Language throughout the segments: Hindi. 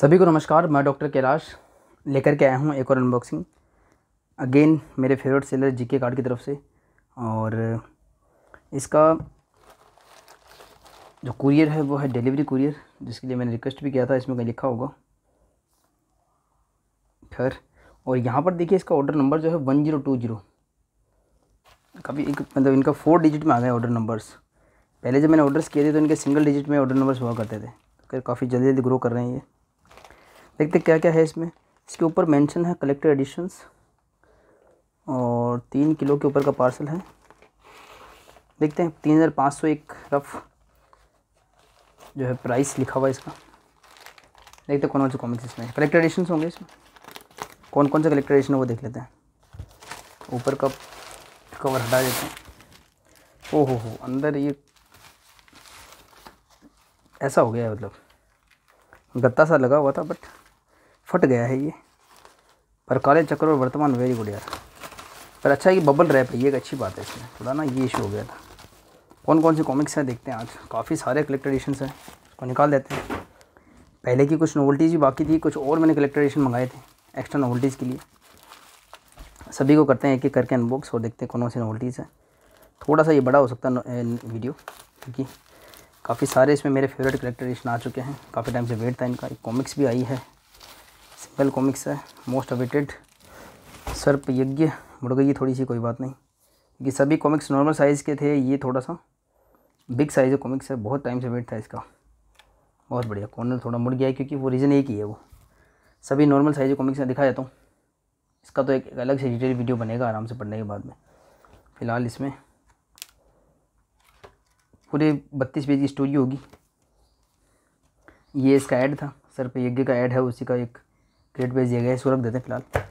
सभी को नमस्कार मैं डॉक्टर कैलाश लेकर के आया हूँ एक और अनबॉक्सिंग अगेन मेरे फेवरेट सेलर जीके कार्ड की तरफ से और इसका जो कुरियर है वो है डिलीवरी कुरियर जिसके लिए मैंने रिक्वेस्ट भी किया था इसमें कहीं लिखा होगा खैर और यहाँ पर देखिए इसका ऑर्डर नंबर जो है वन ज़ीरो टू ज़ीरो कभी एक मतलब इनका फोर डिजिट में आ गए ऑर्डर नंबर्स पहले जब मैंने ऑर्डर्स किए थे तो इनके सिंगल डिजिट में ऑर्डर नंबर्स हुआ करते थे तो काफ़ी जल्दी जल्दी ग्रो कर रहे हैं ये देखते क्या क्या है इसमें इसके ऊपर मेंशन है कलेक्टेड एडिशंस और तीन किलो के ऊपर का पार्सल है देखते हैं तीन हज़ार पाँच सौ एक रफ जो है प्राइस लिखा हुआ है इसका देखते कौन कौन से कॉमिक्स इसमें कलेक्टेड एडिशन होंगे इसमें कौन कौन से कलेक्टेड एडिशन वो देख लेते हैं ऊपर का कवर हटा देते हैं ओहो हो अंदर ये ऐसा हो गया है मतलब गत्ता सा लगा हुआ था बट फट गया है ये पर काले चक्र और वर्तमान वेरी गुड यार पर अच्छा है कि बबल रैप है ये एक अच्छी बात है इसमें थोड़ा ना ये इशू हो गया था कौन कौन से कॉमिक्स हैं देखते हैं आज काफ़ी सारे कलेक्टर हैं उसको निकाल देते हैं पहले की कुछ नोवल्टीज़ भी बाकी थी कुछ और मैंने कलेक्ट्रेशन मंगाए थे एक्स्ट्रा नोवल्टीज़ के लिए सभी को करते हैं एक एक करके अनबॉक्स और देखते हैं कौन सी नॉवल्टीज़ है थोड़ा सा ये बड़ा हो सकता है वीडियो क्योंकि काफ़ी सारे इसमें मेरे फेवरेट करेक्टरेशन आ चुके हैं काफ़ी टाइम से वेट था इनका एक कॉमिक्स भी आई है सिंपल कॉमिक्स है मोस्ट अवेटेड सर्प यज्ञ मुड़ गई थोड़ी सी कोई बात नहीं क्योंकि सभी कॉमिक्स नॉर्मल साइज़ के थे ये थोड़ा सा बिग साइज़ कॉमिक्स है बहुत टाइम से वेट था इसका बहुत बढ़िया कॉर्नर थोड़ा मुड़ गया है क्योंकि वो रीज़न एक ही है वो सभी नॉर्मल साइज़ कॉमिक्स में दिखा जाता हूँ इसका तो एक अलग से डिटेल वीडियो बनेगा आराम से पढ़ने के बाद में फ़िलहाल इसमें पूरे बत्तीस पेज की स्टोरी होगी ये इसका ऐड था सर पे यज्ञ का ऐड है उसी का एक क्रेडिट पेज दिया गया है इसको रख देते हैं फिलहाल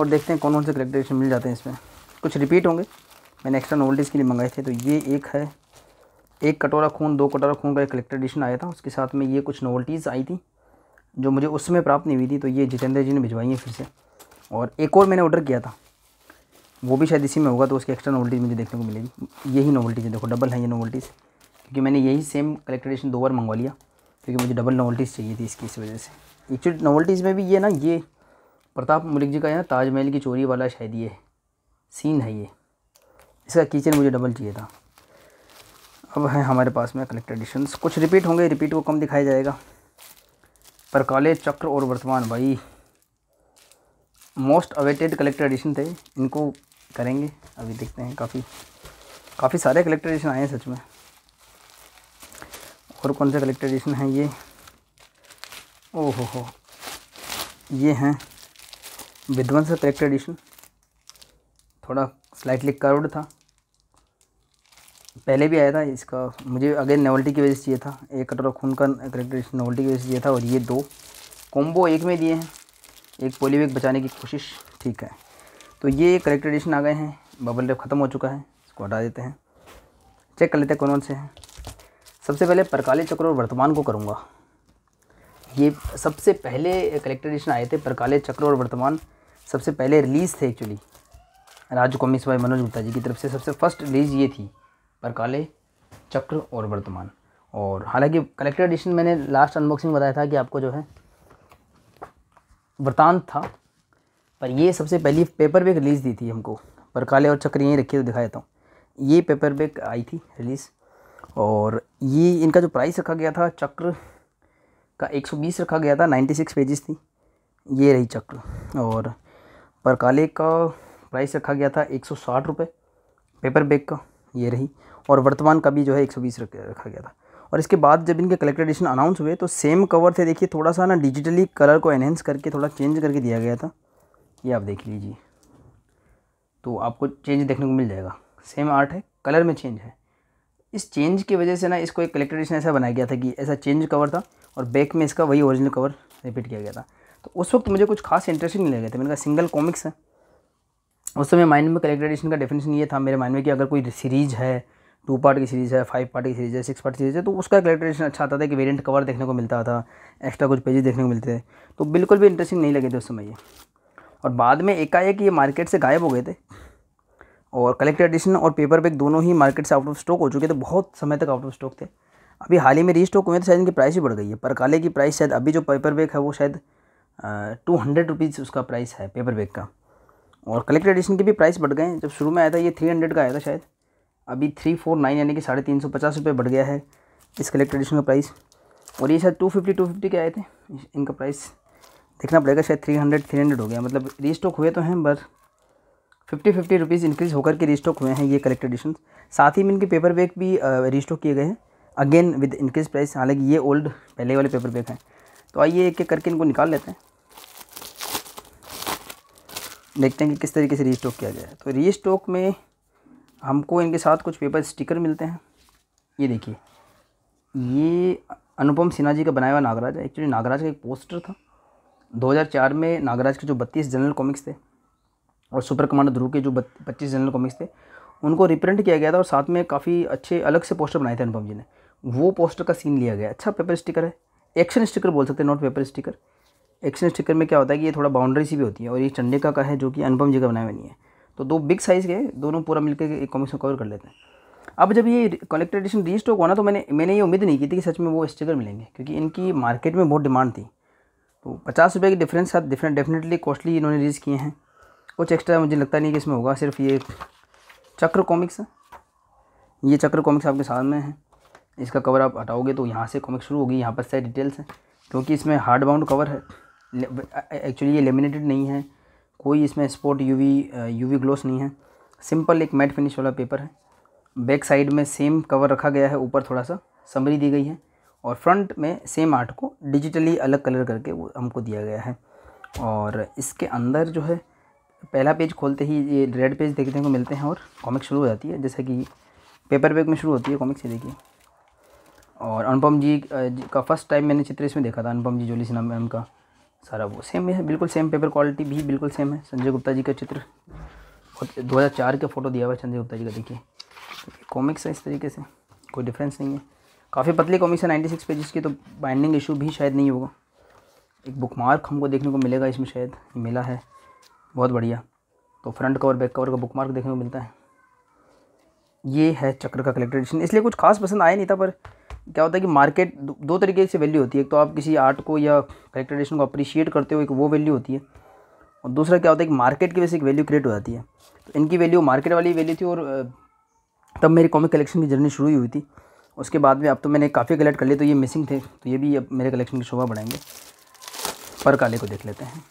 और देखते हैं कौन कौन से कलेक्टर मिल जाते हैं इसमें कुछ रिपीट होंगे मैंने एक्स्ट्रा नॉवल्टीज़ के लिए मंगाए थे तो ये एक है एक कटोरा खून दो कटोरा खून का एक कलेक्टर एडिशन आया था उसके साथ में ये कुछ नॉवल्टीज़ आई थी जो मुझे उस समय प्राप्त नहीं हुई थी तो ये जितेंद्र जी ने भिजवाई हैं फिर से और एक और मैंने ऑर्डर किया था वो भी शायद इसी में होगा तो उसकी एक्स्ट्रा नोवल्टीज मुझे देखने को मिलेगी यही नोवल्टीज है देखो डबल है ये नोवल्टीज़ क्योंकि मैंने यही सेम कलेक्टेड एडिशन दो बार मंगवा लिया क्योंकि मुझे डबल नोवल्टीज़ चाहिए थी इसकी इस वजह से एक्चुअली नोवल्टीज़ में भी ये ना ये प्रताप मलिक जी का यहाँ ताजमहल की चोरी वाला शायद ये सीन है ये इसका किचन मुझे डबल चाहिए था अब है हमारे पास में कलेक्ट एडिशन कुछ रिपीट होंगे रिपीट को कम दिखाया जाएगा पर काले चक्र और वर्तमान भाई मोस्ट अवेटेड कलेक्टर एडिशन थे इनको करेंगे अभी देखते हैं काफ़ी काफ़ी सारे कलेक्टर एडिशन आए हैं सच में और कौन से कलेक्टर एडिशन हैं ये ओहो हो ये हैं विध्वंस कलेक्टर एडिशन थोड़ा स्लाइटली करोड था पहले भी आया था इसका मुझे अगर नोवल्टी की वजह से चाहिए था एक कटोरा खून का कलेक्टर एडिशन नोवल्टी की वजह से चाहिए था और ये दो कॉम्बो एक में दिए हैं एक पोलीवेक बचाने की कोशिश ठीक है तो ये कलेक्टर एडिशन आ गए हैं बबल रेप ख़त्म हो चुका है इसको हटा देते हैं चेक कर लेते हैं कौन कौन से हैं सबसे पहले परकाले चक्र और वर्तमान को करूँगा ये सबसे पहले कलेक्टर एडिशन आए थे परकाले चक्र और वर्तमान सबसे पहले रिलीज़ थे एक्चुअली राज कौमी भाई मनोज गुप्ता जी की तरफ से सबसे फर्स्ट रिलीज़ ये थी परकाले चक्र और वर्तमान और हालांकि कलेक्टर एडिशन मैंने लास्ट अनबॉक्सिंग बताया था कि आपको जो है वृतांत था पर ये सबसे पहली पेपर बैग रिलीज़ दी थी हमको पर काले और चक्र यहीं रखी तो दिखा देता हूँ ये पेपर बैग आई थी रिलीज़ और ये इनका जो प्राइस रखा गया था चक्र का 120 रखा गया था 96 पेजेस थी ये रही चक्र और पर काले का प्राइस रखा गया था एक सौ पेपर बैग का ये रही और वर्तमान का भी जो है एक सौ बीस रखा गया था और इसके बाद जब इनके कलेक्टर एडिशन अनाउंस हुए तो सेम कवर थे देखिए थोड़ा सा ना डिजिटली कलर को एनहेंस करके थोड़ा चेंज करके दिया गया था ये आप देख लीजिए तो आपको चेंज देखने को मिल जाएगा सेम आर्ट है कलर में चेंज है इस चेंज की वजह से ना इसको एक कलेक्टर एडिशन ऐसा बनाया गया था कि ऐसा चेंज कवर था और बैक में इसका वही ओरिजिनल कवर रिपीट किया गया था तो उस वक्त मुझे कुछ खास इंटरेस्टिंग नहीं लगा था मेरे का सिंगल कॉमिक्स है उस समय माइंड में कलेक्टर एडिशन का डेफिनेशन ये था मेरे माइंड में कि अगर कोई सीरीज है टू पार्ट की सीरीज़ है फाइव पार्ट की सीरीज़ है सिक्स पार्ट सीरीज़ है तो उसका कलेक्ट्रेशन अच्छा आता था कि वेरिएंट कवर देखने को मिलता था एक्स्ट्रा कुछ पेजेस देखने को मिलते थे तो बिल्कुल भी इंटरेस्टिंग नहीं लगे थे उस समय ये और बाद में एकाएक ये मार्केट से गायब हो गए थे और कलेक्टर एडिशन और पेपर बैग दोनों ही मार्केट से आउट ऑफ स्टॉक हो चुके थे बहुत समय तक आउट ऑफ स्टॉक थे अभी हाल ही में री स्टॉक हुए तो शायद इनकी प्राइस ही बढ़ गई है पर काले की प्राइस शायद अभी जो पेपर बैग है वो शायद टू हंड्रेड रुपीज़ उसका प्राइस है पेपर बैग का और कलेक्टर एडिशन की भी प्राइस बढ़ गए जब शुरू में आया था ये थ्री हंड्रेड का आया था शायद अभी थ्री फोर नाइन यानी कि साढ़े तीन सौ पचास रुपये बढ़ गया है इस कलेक्टर एडिशन का प्राइस और ये शायद टू फिफ्टी टू फिफ्टी के आए थे इनका प्राइस देखना पड़ेगा शायद थ्री हंड्रेड थ्री हंड्रेड हो गया मतलब रीस्टॉक हुए तो हैं but fifty fifty rupees increase होकर के रीस्टॉक हुए हैं ये कलेक्टर एडिशन साथ ही में इनके पेपर बैग भी रीस्टॉक किए गए हैं अगेन विद इंक्रीज प्राइस हालांकि ये ओल्ड पहले वाले पेपर बैग हैं तो आइए एक एक करके इनको निकाल लेते हैं देखते हैं कि किस तरीके से रीस्टॉक किया गया है तो रीस्टॉक में हमको इनके साथ कुछ पेपर स्टिकर मिलते हैं ये देखिए ये अनुपम सिन्हा जी का बनाया हुआ नागराज है एक्चुअली नागराज का एक पोस्टर था 2004 में नागराज के जो 32 जनरल कॉमिक्स थे और सुपर कमांडर ध्रुव के जो 25 जनरल कॉमिक्स थे उनको रिप्रिंट किया गया था और साथ में काफ़ी अच्छे अलग से पोस्टर बनाए थे अनुपम जी ने वो पोस्टर का सीन लिया गया अच्छा पेपर स्टिकर है एक्शन स्टिकर बोल सकते हैं not paper sticker action sticker में क्या होता है कि ये थोड़ा बाउंड्री सी भी होती है और ये चंडिका का है जो कि अनुपम जी का बनाया हुआ नहीं है तो दो बिग साइज़ के दोनों पूरा मिलकर एक कॉमिक्स को कवर कर लेते हैं अब जब ये कलेक्टर एडिशन री स्टॉक हुआ ना तो मैंने मैंने ये उम्मीद नहीं की थी कि सच में वो स्टिकर मिलेंगे क्योंकि इनकी मार्केट में बहुत डिमांड थी तो पचास रुपये के डिफरेंस साथ डिफरेंट डेफिनेटली कॉस्टली इन्होंने रिलीज़ किए हैं कुछ एक्स्ट्रा मुझे लगता नहीं कि इसमें होगा सिर्फ ये चक्र कॉमिक्स है ये चक्र कॉमिक्स आपके सामने है इसका कवर आप हटाओगे तो यहाँ से कॉमिक शुरू होगी यहाँ पर सारी डिटेल्स हैं क्योंकि इसमें हार्ड बाउंड कवर है एक्चुअली ये लेमिनेटेड नहीं है कोई इसमें स्पॉट यूवी यूवी ग्लोस नहीं है सिंपल एक मैट फिनिश वाला पेपर है बैक साइड में सेम कवर रखा गया है ऊपर थोड़ा सा समरी दी गई है और फ्रंट में सेम आर्ट को डिजिटली अलग कलर करके वो हमको दिया गया है और इसके अंदर जो है पहला पेज खोलते ही ये रेड पेज देखने को मिलते हैं और कॉमिक शुरू हो जाती है जैसे कि पेपर बैग में शुरू होती है कॉमिक से देखिए और अनुपम जी का फर्स्ट टाइम मैंने चित्र इसमें देखा था अनुपम जी जोली सिन्हा मैम का सारा वो सेम है बिल्कुल सेम पेपर क्वालिटी भी बिल्कुल सेम है संजय गुप्ता जी का चित्र दो हज़ार चार का फ़ोटो दिया हुआ है संजय गुप्ता जी का देखिए कॉमिक्स है इस तरीके से कोई डिफरेंस नहीं है काफ़ी पतली कॉमिक्स है नाइन्टी सिक्स पेजेस की तो बाइंडिंग इशू भी शायद नहीं होगा एक बुक मार्क हमको देखने को मिलेगा इसमें शायद मिला है बहुत बढ़िया तो फ्रंट कवर बैक कवर का बुक मार्क देखने को मिलता है ये है चक्र का कलेक्टर एडिशन इसलिए कुछ खास पसंद आया नहीं था पर क्या होता है कि मार्केट दो तरीके से वैल्यू होती है एक तो आप किसी आर्ट को या करेक्टराइजेशन को अप्रिशिएट करते हो एक वो वैल्यू होती है और दूसरा क्या होता है कि मार्केट की वजह से एक वैल्यू क्रिएट हो जाती है तो इनकी वैल्यू मार्केट वाली वैल्यू थी और तब मेरी कॉमिक कलेक्शन की जर्नी शुरू ही हुई थी उसके बाद में अब तो मैंने काफ़ी कलेक्ट कर लिए तो ये मिसिंग थे तो ये भी अब मेरे कलेक्शन की शोभा बढ़ाएंगे पर काले को देख लेते हैं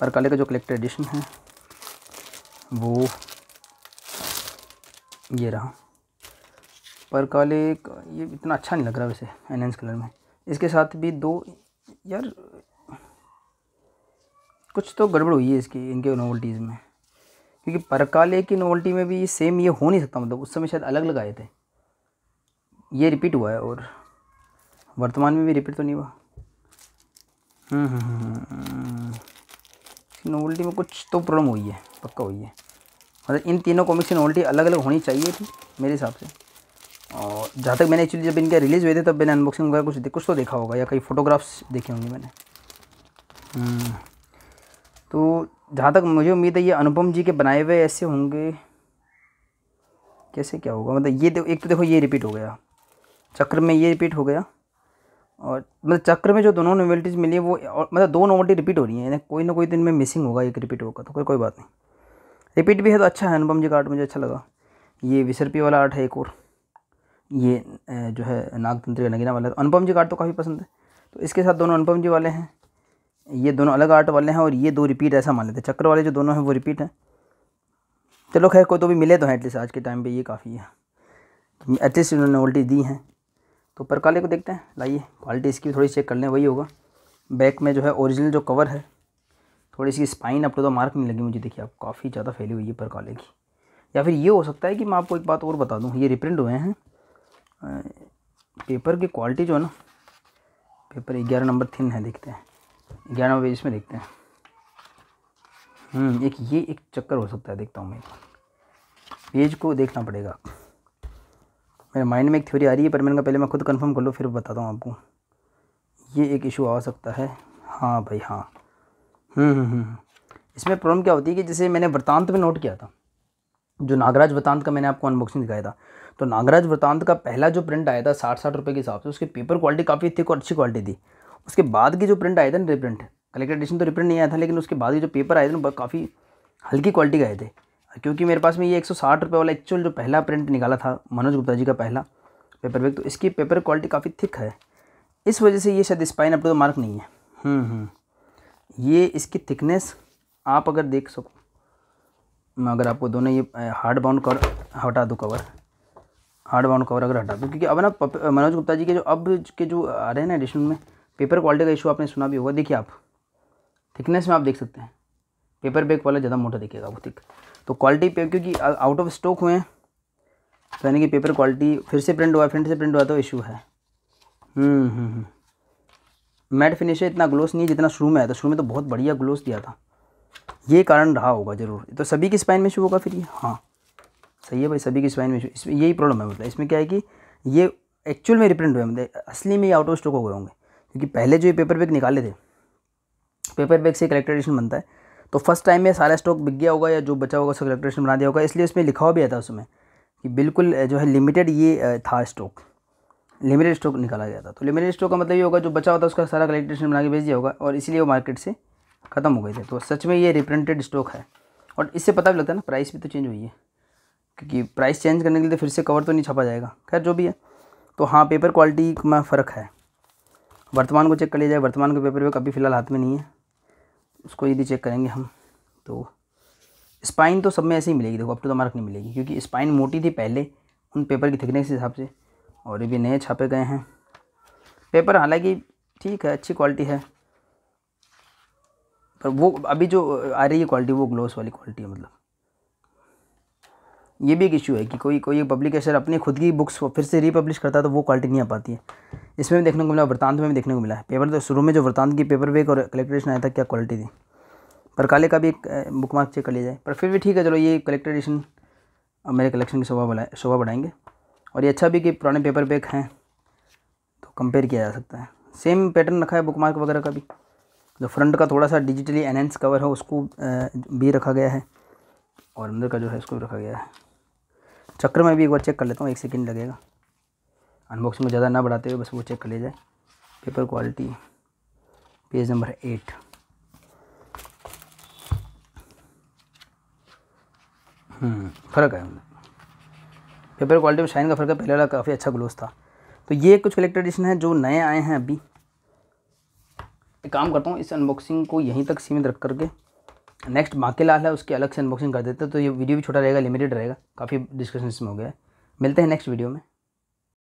पर काले का जो कलेक्टर एडिशन है वो ये रहा पर परकालिक ये इतना अच्छा नहीं लग रहा वैसे एनहेंस कलर में इसके साथ भी दो यार कुछ तो गड़बड़ हुई है इसकी इनके नोवल्टीज़ में क्योंकि परकाले की नोवल्टी में भी सेम ये हो नहीं सकता मतलब उस समय शायद अलग लगाए थे ये रिपीट हुआ है और वर्तमान में भी रिपीट तो नहीं हुआ नोवल्टी हम्म, हम्म, हम्म, में कुछ तो प्रॉब्लम हुई है पक्का हुई है मतलब इन तीनों कॉमिक्स की नोवल्टी अलग अलग होनी चाहिए थी मेरे हिसाब से जहाँ तक मैंने एक्चुअली जब इनके रिलीज़ हुए थे तब मैंने अनबॉक्सिंग वगैरह कुछ कुछ तो देखा होगा या कई फ़ोटोग्राफ्स देखे होंगे मैंने हम्म। तो जहाँ तक मुझे उम्मीद है ये अनुपम जी के बनाए हुए ऐसे होंगे कैसे क्या होगा मतलब ये एक तो देखो ये रिपीट हो गया चक्र में ये रिपीट हो गया और मतलब चक्र में जो दोनों नोवेल्टीज़ मिली है वो और मतलब दो नोवेल्टी रिपीट हो रही है कोई ना कोई दिन में मिसिंग होगा एक रिपीट होगा तो कोई कोई बात नहीं रिपीट भी है तो अच्छा है अनुपम जी का आर्ट मुझे अच्छा लगा ये विसरपी वाला आर्ट है एक और ये जो है नागतंत्र का नगीना वाला तो अनुपम जी का आर्ट तो काफ़ी पसंद है तो इसके साथ दोनों अनुपम जी वाले हैं ये दोनों अलग आर्ट वाले हैं और ये दो रिपीट ऐसा मान लेते हैं चक्र वाले जो दोनों हैं वो रिपीट हैं चलो खैर कोई तो भी मिले तो हैं एटलीस्ट आज के टाइम पर ये काफ़ी है एटलीस्ट तो इन्होंने वोल्टी दी हैं तो परकाले को देखते हैं लाइए क्वालिटी इसकी थोड़ी चेक कर लें वही होगा बैक में जो है ओरिजिनल जो कवर है थोड़ी सी स्पाइन अब तो मार्क नहीं लगी मुझे देखिए आप काफ़ी ज़्यादा फैली हुई है परकाले की या फिर ये हो सकता है कि मैं आपको एक बात और बता दूँ ये रिप्रिंट हुए हैं पेपर की क्वालिटी जो है ना पेपर ग्यारह नंबर थिन है देखते हैं ग्यारह नंबर इसमें में देखते हैं हम्म, एक ये एक चक्कर हो सकता है देखता हूँ मैं पेज को देखना पड़ेगा मेरे माइंड में एक थ्योरी आ रही है पर मैंने कहा पहले मैं खुद कंफर्म कर लूँ फिर बताता हूँ आपको ये एक इशू आ सकता है हाँ भाई हाँ हम्म, हम्म, इसमें प्रॉब्लम क्या होती है कि जैसे मैंने वृतांत में नोट किया था जो नागराज वृतांत का मैंने आपको अनबॉक्सिंग दिखाया था तो नागराज वृतांत का पहला जो प्रिंट आया था साठ साठ रुपये के हिसाब से उसकी पेपर क्वालिटी काफ़ी थिक और अच्छी क्वालिटी थी उसके बाद की जो प्रिंट आए थे ना रिप्रिंट कलेक्टेड एडिशन तो रिप्रिंट नहीं आया था लेकिन उसके बाद के जो पेपर आए थे ना काफ़ी हल्की क्वालिटी के आए थे क्योंकि मेरे पास में ये एक सौ साठ रुपये वाला एक्चुअल जो पहला प्रिंट निकाला था मनोज गुप्ता जी का पहला पेपर बैग तो इसकी पेपर क्वालिटी काफ़ी थिक है इस वजह से ये शायद स्पाइन अप तो मार्क नहीं है हम्म, हम्म। ये इसकी थिकनेस आप अगर देख सको मैं अगर आपको दोनों ये हार्ड बाउंड कवर हटा दूँ कवर हार्ड बाउंड कवर अगर हटा दो क्योंकि अब ना मनोज गुप्ता जी के जो अब के जो आ रहे हैं ना एडिशन में पेपर क्वालिटी का इशू आपने सुना भी होगा देखिए आप थिकनेस में आप देख सकते हैं पेपर बैग वाला ज़्यादा मोटा दिखेगा वो थिक तो क्वालिटी पे क्योंकि आउट ऑफ स्टॉक हुए हैं तो यानी कि पेपर क्वालिटी फिर से प्रिंट हुआ फिर से प्रिंट हुआ तो इशू है मैट हम्म, फिनिश हम्म, हम्म। है इतना ग्लोस नहीं जितना शुरू में आया था शुरू में तो बहुत बढ़िया ग्लोस दिया था ये कारण रहा होगा ज़रूर तो सभी की स्पाइन में इशू होगा फिर ये हाँ सही है भाई सभी की स्वाइन में इसमें यही प्रॉब्लम है मतलब इसमें क्या है कि ये एक्चुअल में रिप्रिंट हुए मतलब असली में ये आउट ऑफ स्टॉक हो गए होंगे क्योंकि पहले जो ये पेपर बैग निकाले थे पेपर बैग से कलेक्टर एडिशन बनता है तो फर्स्ट टाइम में सारा स्टॉक बिक गया होगा या जो बचा होगा उसका कलेक्टर एडिशन बना दिया होगा इसलिए उसमें लिखा हुआ भी आया था उसमें कि बिल्कुल जो है लिमिटेड ये था स्टॉक लिमिटेड स्टॉक निकाला गया था तो लिमिटेड स्टॉक का मतलब ये होगा जो बचा होता उसका सारा कलेक्टर एडिशन बना के भेज दिया होगा और इसलिए वो मार्केट से ख़त्म हो गए थे तो सच में ये रिप्रिंटेड स्टॉक है और इससे पता भी लगता है ना प्राइस भी तो चेंज हुई है क्योंकि प्राइस चेंज करने के लिए तो फिर से कवर तो नहीं छापा जाएगा खैर जो भी है तो हाँ पेपर क्वालिटी में फ़र्क है वर्तमान को चेक कर लिया जाए वर्तमान के पेपर वेप अभी फ़िलहाल हाथ में नहीं है उसको यदि चेक करेंगे हम तो स्पाइन तो सब में ऐसे ही मिलेगी देखो अब तो, तो मार्क नहीं मिलेगी क्योंकि स्पाइन मोटी थी पहले उन पेपर की थिकनेस के हिसाब से और ये भी नए छापे गए हैं पेपर हालांकि ठीक है अच्छी क्वालिटी है पर वो अभी जो आ रही है क्वालिटी वो ग्लोस वाली क्वालिटी है मतलब ये भी एक इशू है कि कोई कोई पब्लिकेशन अपनी खुद की बुक्स फिर से रीपब्लिश करता है तो वो क्वालिटी नहीं आ पाती है इसमें भी देखने को मिला वृतांत में भी देखने को मिला है पेपर तो शुरू में जो वृतांत की पेपर वेक और कलेक्ट्रेशन आया था क्या क्वालिटी थी पर काले का भी एक बुक मार्क चेक कर लिया जाए पर फिर भी ठीक है चलो ये कलेक्टरेशन अब मेरे कलेक्शन की शोभा बढ़ाए शोभा बढ़ाएंगे और ये अच्छा भी कि पुराने पेपर बैग हैं तो कंपेयर किया जा सकता है सेम पैटर्न रखा है बुक मार्क वगैरह का भी जो फ्रंट का थोड़ा सा डिजिटली एनहेंस कवर है उसको भी रखा गया है और अंदर का जो है उसको भी रखा गया है चक्कर में भी एक बार चेक कर लेता हूँ एक सेकेंड लगेगा अनबॉक्सिंग में ज़्यादा ना बढ़ाते हुए बस वो चेक कर ले जाए paper quality page number eight फ़र्क है पेपर क्वालिटी में शाइन का फ़र्क है पहले वाला काफ़ी अच्छा ग्लोस था तो ये कुछ कलेक्टर एडिशन है जो नए आए हैं अभी एक काम करता हूँ इस अनबॉक्सिंग को यहीं तक सीमित रख करके नेक्स्ट माके लाल है उसकी अलग से अनबॉक्सिंग कर देते हैं तो ये वीडियो भी छोटा रहेगा लिमिटेड रहेगा काफ़ी डिस्कशन इसमें हो गया है मिलते हैं नेक्स्ट वीडियो में